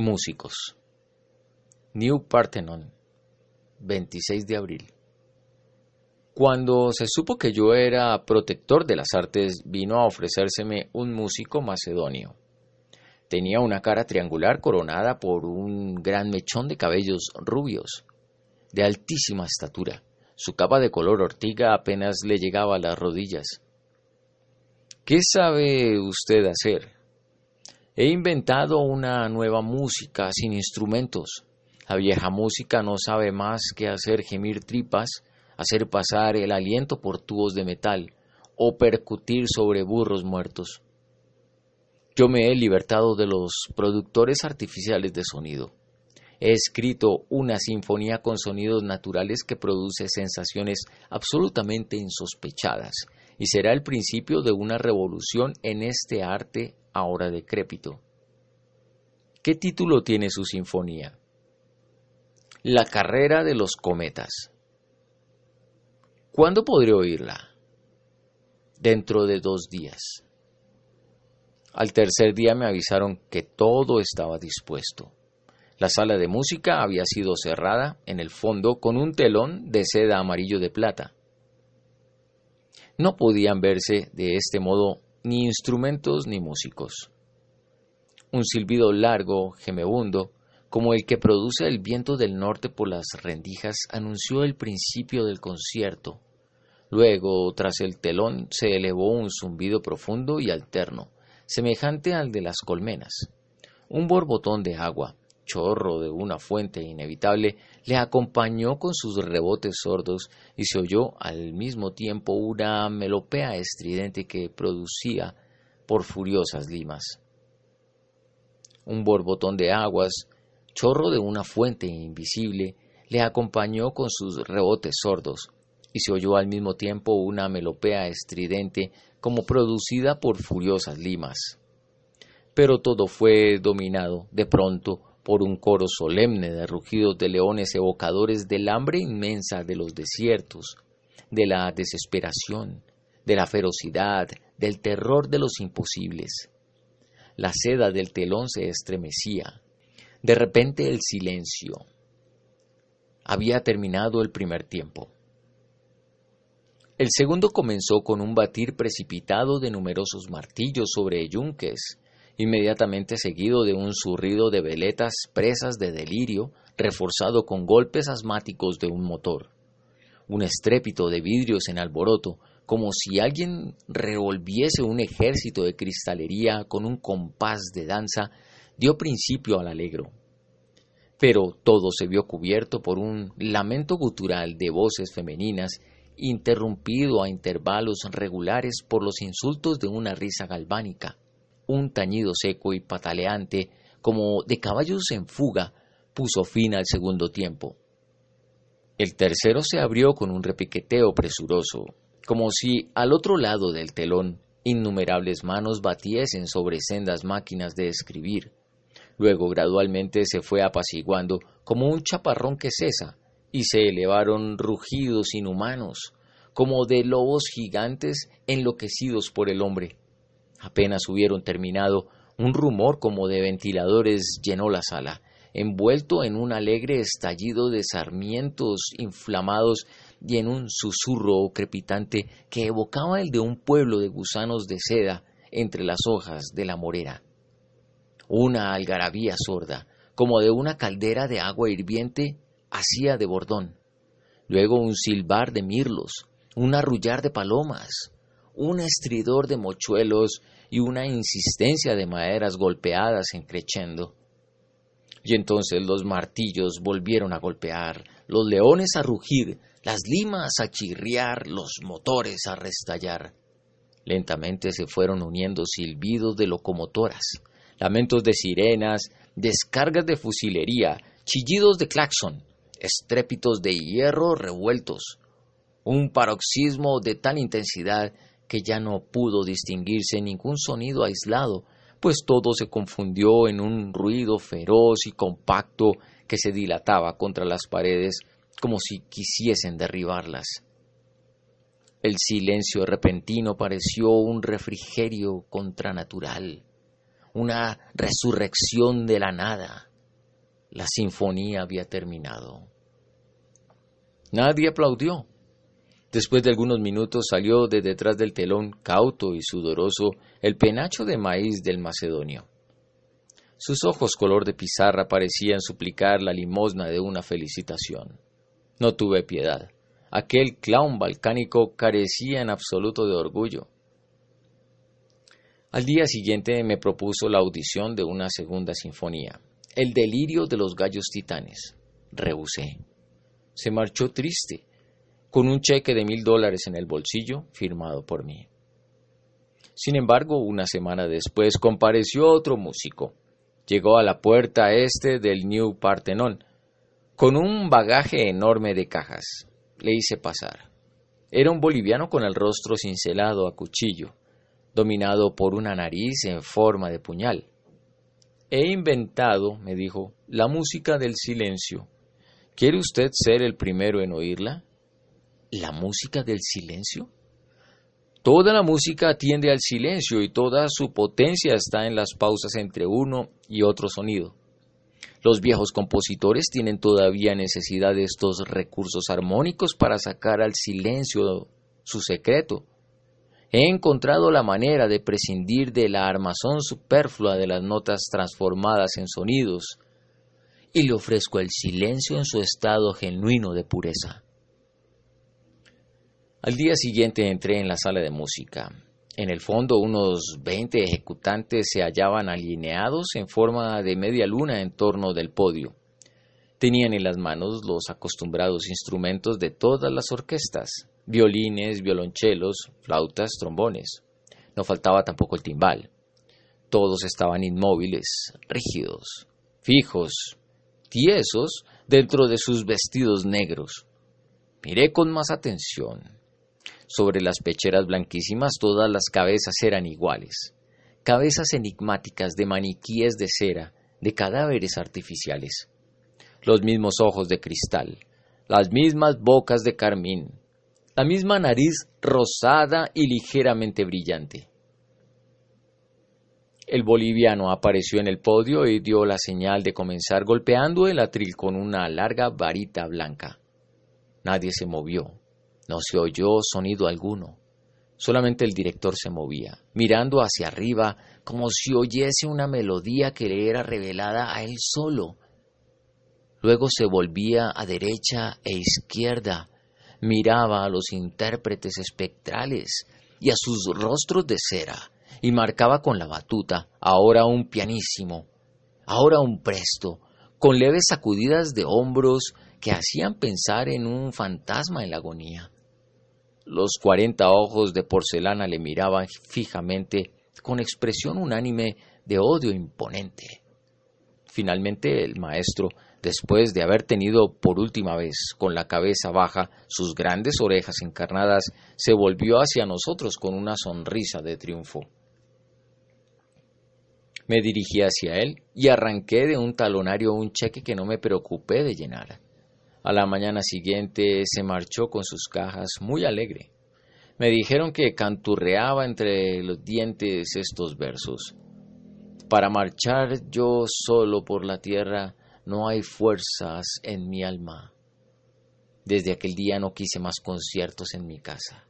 Músicos. New Parthenon, 26 de abril. Cuando se supo que yo era protector de las artes, vino a ofrecérseme un músico macedonio. Tenía una cara triangular coronada por un gran mechón de cabellos rubios, de altísima estatura. Su capa de color ortiga apenas le llegaba a las rodillas. ¿Qué sabe usted hacer? He inventado una nueva música sin instrumentos. La vieja música no sabe más que hacer gemir tripas, hacer pasar el aliento por tubos de metal o percutir sobre burros muertos. Yo me he libertado de los productores artificiales de sonido. He escrito una sinfonía con sonidos naturales que produce sensaciones absolutamente insospechadas y será el principio de una revolución en este arte ahora decrépito. ¿Qué título tiene su sinfonía? La carrera de los cometas. ¿Cuándo podré oírla? Dentro de dos días. Al tercer día me avisaron que todo estaba dispuesto. La sala de música había sido cerrada en el fondo con un telón de seda amarillo de plata. No podían verse de este modo ni instrumentos ni músicos. Un silbido largo, gemebundo, como el que produce el viento del norte por las rendijas, anunció el principio del concierto. Luego, tras el telón, se elevó un zumbido profundo y alterno, semejante al de las colmenas. Un borbotón de agua, chorro de una fuente inevitable le acompañó con sus rebotes sordos y se oyó al mismo tiempo una melopea estridente que producía por furiosas limas. Un borbotón de aguas, chorro de una fuente invisible, le acompañó con sus rebotes sordos y se oyó al mismo tiempo una melopea estridente como producida por furiosas limas pero todo fue dominado de pronto por un coro solemne de rugidos de leones evocadores del hambre inmensa de los desiertos, de la desesperación, de la ferocidad, del terror de los imposibles. La seda del telón se estremecía. De repente el silencio. Había terminado el primer tiempo. El segundo comenzó con un batir precipitado de numerosos martillos sobre yunques, inmediatamente seguido de un zurrido de veletas presas de delirio, reforzado con golpes asmáticos de un motor. Un estrépito de vidrios en alboroto, como si alguien revolviese un ejército de cristalería con un compás de danza, dio principio al alegro. Pero todo se vio cubierto por un lamento gutural de voces femeninas, interrumpido a intervalos regulares por los insultos de una risa galvánica un tañido seco y pataleante, como de caballos en fuga, puso fin al segundo tiempo. El tercero se abrió con un repiqueteo presuroso, como si al otro lado del telón innumerables manos batiesen sobre sendas máquinas de escribir. Luego gradualmente se fue apaciguando como un chaparrón que cesa, y se elevaron rugidos inhumanos, como de lobos gigantes enloquecidos por el hombre. Apenas hubieron terminado, un rumor como de ventiladores llenó la sala, envuelto en un alegre estallido de sarmientos inflamados y en un susurro crepitante que evocaba el de un pueblo de gusanos de seda entre las hojas de la morera. Una algarabía sorda, como de una caldera de agua hirviente, hacía de bordón. Luego un silbar de mirlos, un arrullar de palomas, un estridor de mochuelos y una insistencia de maderas golpeadas en crechendo. Y entonces los martillos volvieron a golpear, los leones a rugir, las limas a chirriar, los motores a restallar. Lentamente se fueron uniendo silbidos de locomotoras, lamentos de sirenas, descargas de fusilería, chillidos de claxon, estrépitos de hierro revueltos, un paroxismo de tal intensidad que ya no pudo distinguirse ningún sonido aislado, pues todo se confundió en un ruido feroz y compacto que se dilataba contra las paredes como si quisiesen derribarlas. El silencio repentino pareció un refrigerio contranatural, una resurrección de la nada. La sinfonía había terminado. Nadie aplaudió. Después de algunos minutos salió de detrás del telón, cauto y sudoroso, el penacho de maíz del macedonio. Sus ojos color de pizarra parecían suplicar la limosna de una felicitación. No tuve piedad. Aquel clown balcánico carecía en absoluto de orgullo. Al día siguiente me propuso la audición de una segunda sinfonía, El delirio de los gallos titanes. Rehusé. Se marchó triste, con un cheque de mil dólares en el bolsillo firmado por mí. Sin embargo, una semana después compareció otro músico. Llegó a la puerta este del New Partenón, con un bagaje enorme de cajas. Le hice pasar. Era un boliviano con el rostro cincelado a cuchillo, dominado por una nariz en forma de puñal. He inventado, me dijo, la música del silencio. ¿Quiere usted ser el primero en oírla? la música del silencio? Toda la música atiende al silencio y toda su potencia está en las pausas entre uno y otro sonido. Los viejos compositores tienen todavía necesidad de estos recursos armónicos para sacar al silencio su secreto. He encontrado la manera de prescindir de la armazón superflua de las notas transformadas en sonidos y le ofrezco el silencio en su estado genuino de pureza. Al día siguiente entré en la sala de música. En el fondo unos veinte ejecutantes se hallaban alineados en forma de media luna en torno del podio. Tenían en las manos los acostumbrados instrumentos de todas las orquestas, violines, violonchelos, flautas, trombones. No faltaba tampoco el timbal. Todos estaban inmóviles, rígidos, fijos, tiesos dentro de sus vestidos negros. Miré con más atención sobre las pecheras blanquísimas todas las cabezas eran iguales, cabezas enigmáticas de maniquíes de cera, de cadáveres artificiales. Los mismos ojos de cristal, las mismas bocas de carmín, la misma nariz rosada y ligeramente brillante. El boliviano apareció en el podio y dio la señal de comenzar golpeando el atril con una larga varita blanca. Nadie se movió. No se oyó sonido alguno, solamente el director se movía, mirando hacia arriba como si oyese una melodía que le era revelada a él solo. Luego se volvía a derecha e izquierda, miraba a los intérpretes espectrales y a sus rostros de cera, y marcaba con la batuta, ahora un pianísimo, ahora un presto, con leves sacudidas de hombros que hacían pensar en un fantasma en la agonía. Los cuarenta ojos de porcelana le miraban fijamente con expresión unánime de odio imponente. Finalmente el maestro, después de haber tenido por última vez con la cabeza baja sus grandes orejas encarnadas, se volvió hacia nosotros con una sonrisa de triunfo. Me dirigí hacia él y arranqué de un talonario un cheque que no me preocupé de llenar. A la mañana siguiente se marchó con sus cajas muy alegre. Me dijeron que canturreaba entre los dientes estos versos. Para marchar yo solo por la tierra no hay fuerzas en mi alma. Desde aquel día no quise más conciertos en mi casa.